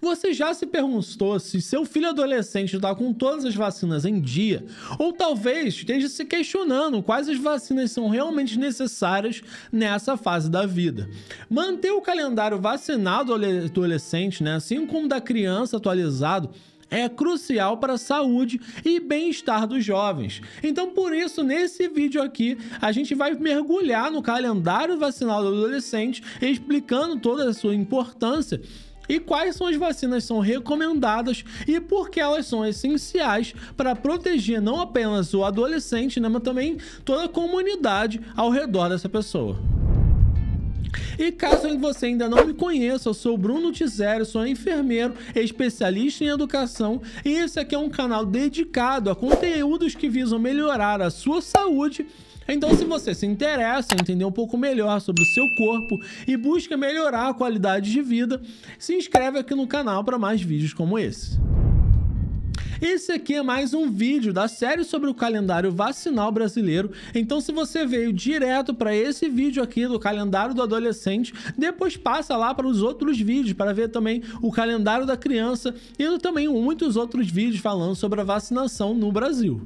Você já se perguntou se seu filho adolescente está com todas as vacinas em dia? Ou talvez esteja se questionando quais as vacinas são realmente necessárias nessa fase da vida. Manter o calendário vacinado do adolescente, né, assim como da criança atualizado, é crucial para a saúde e bem-estar dos jovens. Então, por isso, nesse vídeo aqui, a gente vai mergulhar no calendário vacinal do adolescente, explicando toda a sua importância e quais são as vacinas são recomendadas e por que elas são essenciais para proteger não apenas o adolescente, né, mas também toda a comunidade ao redor dessa pessoa. E caso você ainda não me conheça, eu sou Bruno Tizério, sou enfermeiro, especialista em educação e esse aqui é um canal dedicado a conteúdos que visam melhorar a sua saúde então, se você se interessa em entender um pouco melhor sobre o seu corpo e busca melhorar a qualidade de vida, se inscreve aqui no canal para mais vídeos como esse. Esse aqui é mais um vídeo da série sobre o calendário vacinal brasileiro, então se você veio direto para esse vídeo aqui do calendário do adolescente, depois passa lá para os outros vídeos para ver também o calendário da criança e também muitos outros vídeos falando sobre a vacinação no Brasil.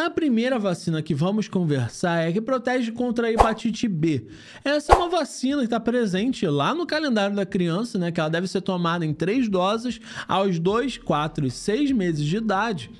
A primeira vacina que vamos conversar é a que protege contra a hepatite B. Essa é uma vacina que está presente lá no calendário da criança, né? Que ela deve ser tomada em três doses aos 2, 4 e 6 meses de idade.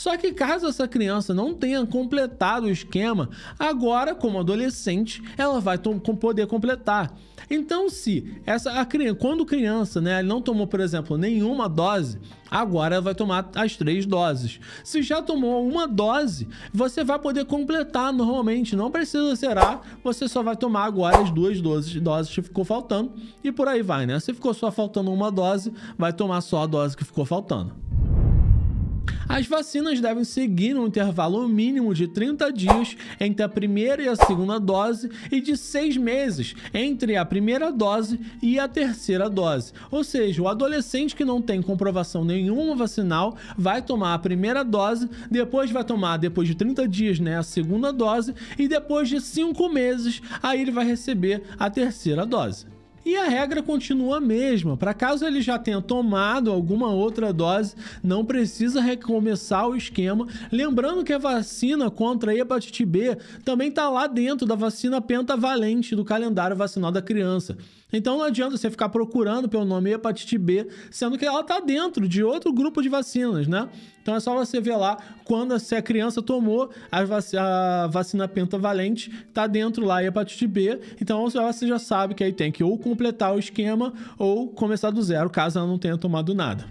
Só que caso essa criança não tenha completado o esquema, agora, como adolescente, ela vai poder completar. Então, se essa a criança, quando criança, né, não tomou, por exemplo, nenhuma dose, agora ela vai tomar as três doses. Se já tomou uma dose, você vai poder completar normalmente, não precisa zerar, você só vai tomar agora as duas doses, doses que ficou faltando e por aí vai, né? Se ficou só faltando uma dose, vai tomar só a dose que ficou faltando. As vacinas devem seguir um intervalo mínimo de 30 dias entre a primeira e a segunda dose e de seis meses entre a primeira dose e a terceira dose. Ou seja, o adolescente que não tem comprovação nenhuma vacinal vai tomar a primeira dose, depois vai tomar, depois de 30 dias, né, a segunda dose e depois de cinco meses, aí ele vai receber a terceira dose. E a regra continua a mesma. Para caso ele já tenha tomado alguma outra dose, não precisa recomeçar o esquema. Lembrando que a vacina contra a hepatite B também está lá dentro da vacina pentavalente do calendário vacinal da criança. Então não adianta você ficar procurando pelo nome hepatite B, sendo que ela está dentro de outro grupo de vacinas, né? Então é só você ver lá quando se a criança tomou a, vacina pentavalente, está dentro lá a hepatite B. Então você já sabe que aí tem que ou completar o esquema ou começar do zero, caso ela não tenha tomado nada.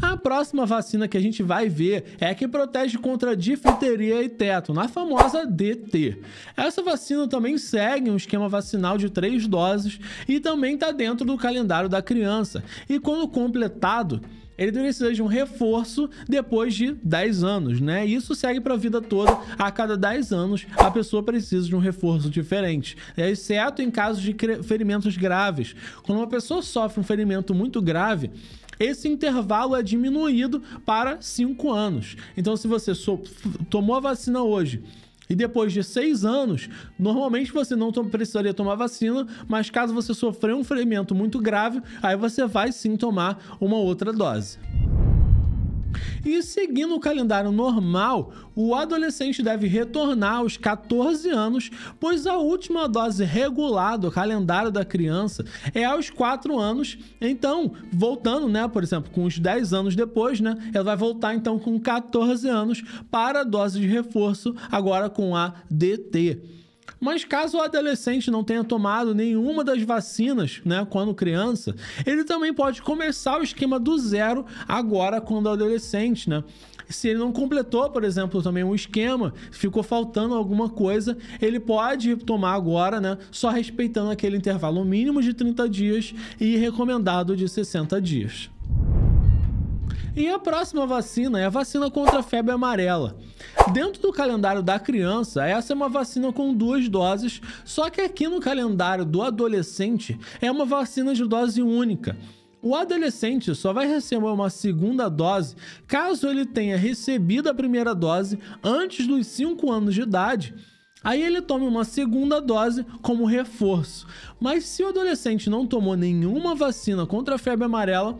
A próxima vacina que a gente vai ver é a que protege contra difteria e tétano, a famosa DT. Essa vacina também segue um esquema vacinal de três doses e também está dentro do calendário da criança. E quando completado, ele precisa de um reforço depois de 10 anos, né? isso segue para a vida toda. A cada 10 anos, a pessoa precisa de um reforço diferente, né? exceto em casos de ferimentos graves. Quando uma pessoa sofre um ferimento muito grave, esse intervalo é diminuído para 5 anos. Então, se você tomou a vacina hoje e depois de seis anos, normalmente você não precisaria tomar vacina, mas caso você sofrer um ferimento muito grave, aí você vai sim tomar uma outra dose. E seguindo o calendário normal, o adolescente deve retornar aos 14 anos, pois a última dose regular do calendário da criança é aos 4 anos. Então, voltando, né, por exemplo, com uns 10 anos depois, né, ela vai voltar então com 14 anos para a dose de reforço agora com a DT. Mas caso o adolescente não tenha tomado nenhuma das vacinas, né, quando criança, ele também pode começar o esquema do zero agora quando adolescente, né? se ele não completou, por exemplo, também um esquema, ficou faltando alguma coisa, ele pode tomar agora, né? Só respeitando aquele intervalo mínimo de 30 dias e recomendado de 60 dias. E a próxima vacina é a vacina contra a febre amarela. Dentro do calendário da criança, essa é uma vacina com duas doses, só que aqui no calendário do adolescente é uma vacina de dose única. O adolescente só vai receber uma segunda dose caso ele tenha recebido a primeira dose antes dos 5 anos de idade Aí ele toma uma segunda dose como reforço. Mas se o adolescente não tomou nenhuma vacina contra a febre amarela,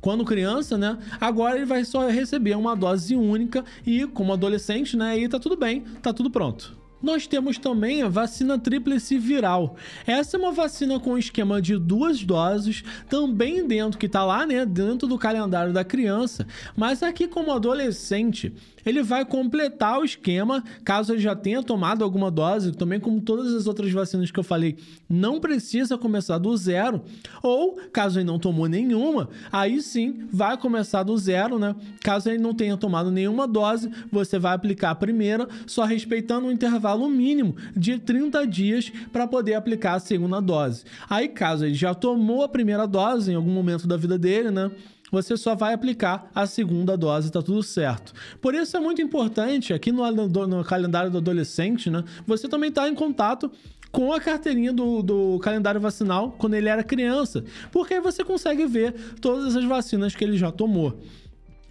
quando criança, né? Agora ele vai só receber uma dose única e, como adolescente, né? Aí tá tudo bem, tá tudo pronto. Nós temos também a vacina tríplice viral. Essa é uma vacina com esquema de duas doses, também dentro que tá lá, né, dentro do calendário da criança, mas aqui como adolescente, ele vai completar o esquema, caso ele já tenha tomado alguma dose, também como todas as outras vacinas que eu falei, não precisa começar do zero, ou caso ele não tomou nenhuma, aí sim vai começar do zero, né? Caso ele não tenha tomado nenhuma dose, você vai aplicar a primeira, só respeitando um intervalo mínimo de 30 dias para poder aplicar a segunda dose. Aí, caso ele já tomou a primeira dose em algum momento da vida dele, né? você só vai aplicar a segunda dose, tá tudo certo. Por isso é muito importante, aqui no, no calendário do adolescente, né? Você também tá em contato com a carteirinha do, do, calendário vacinal quando ele era criança, porque aí você consegue ver todas as vacinas que ele já tomou.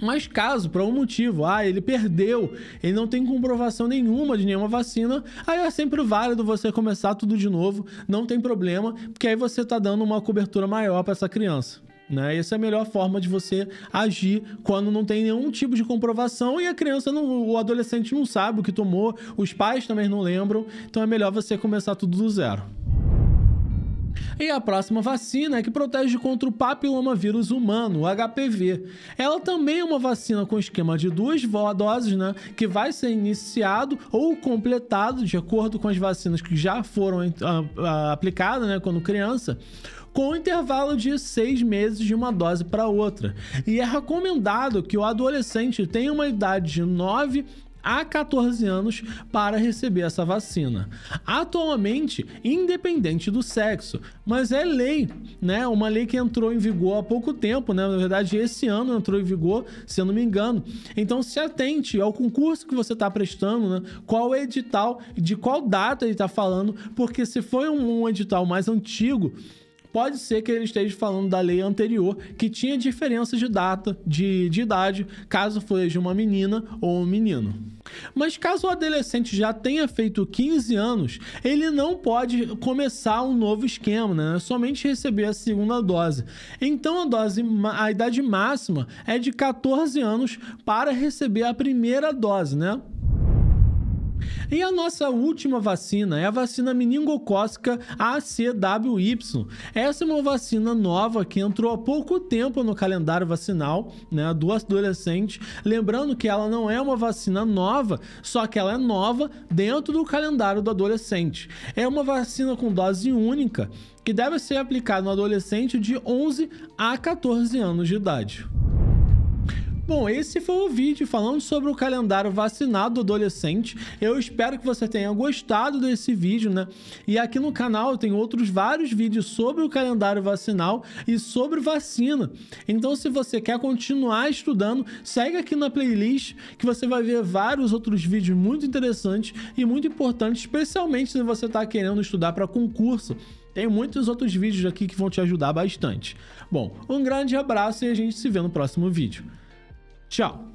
Mas caso, por algum motivo, ah, ele perdeu, ele não tem comprovação nenhuma de nenhuma vacina, aí é sempre válido você começar tudo de novo, não tem problema, porque aí você está dando uma cobertura maior para essa criança. Né? Essa é a melhor forma de você agir quando não tem nenhum tipo de comprovação e a criança, não, o adolescente não sabe o que tomou, os pais também não lembram, então é melhor você começar tudo do zero. E a próxima vacina é que protege contra o papilomavírus humano, o HPV. Ela também é uma vacina com esquema de duas doses, né, que vai ser iniciado ou completado de acordo com as vacinas que já foram ah, ah, aplicadas, né, quando criança com um intervalo de seis meses de uma dose para outra. E é recomendado que o adolescente tenha uma idade de 9 a 14 anos para receber essa vacina. Atualmente, independente do sexo, mas é lei, né? Uma lei que entrou em vigor há pouco tempo, né? Na verdade, esse ano entrou em vigor, se eu não me engano. Então, se atente ao concurso que você está prestando, né? Qual edital, de qual data ele está falando, porque se foi um, um edital mais antigo, pode ser que ele esteja falando da lei anterior, que tinha diferença de data, de, de idade, caso fosse uma menina ou um menino. Mas caso o adolescente já tenha feito 15 anos, ele não pode começar um novo esquema, né? É somente receber a segunda dose. Então a dose, a idade máxima é de 14 anos para receber a primeira dose, né? E a nossa última vacina é a vacina meningocócica ACWY. Essa é uma vacina nova que entrou há pouco tempo no calendário vacinal né, do adolescente. Lembrando que ela não é uma vacina nova, só que ela é nova dentro do calendário do adolescente. É uma vacina com dose única que deve ser aplicada no adolescente de 11 a 14 anos de idade. Bom, esse foi o vídeo falando sobre o calendário vacinado adolescente. Eu espero que você tenha gostado desse vídeo, né? E aqui no canal tem outros vários vídeos sobre o calendário vacinal e sobre vacina. Então, se você quer continuar estudando, segue aqui na playlist que você vai ver vários outros vídeos muito interessantes e muito importantes, especialmente se você está querendo estudar para concurso. Tem muitos outros vídeos aqui que vão te ajudar bastante. Bom, um grande abraço e a gente se vê no próximo vídeo. Tchau!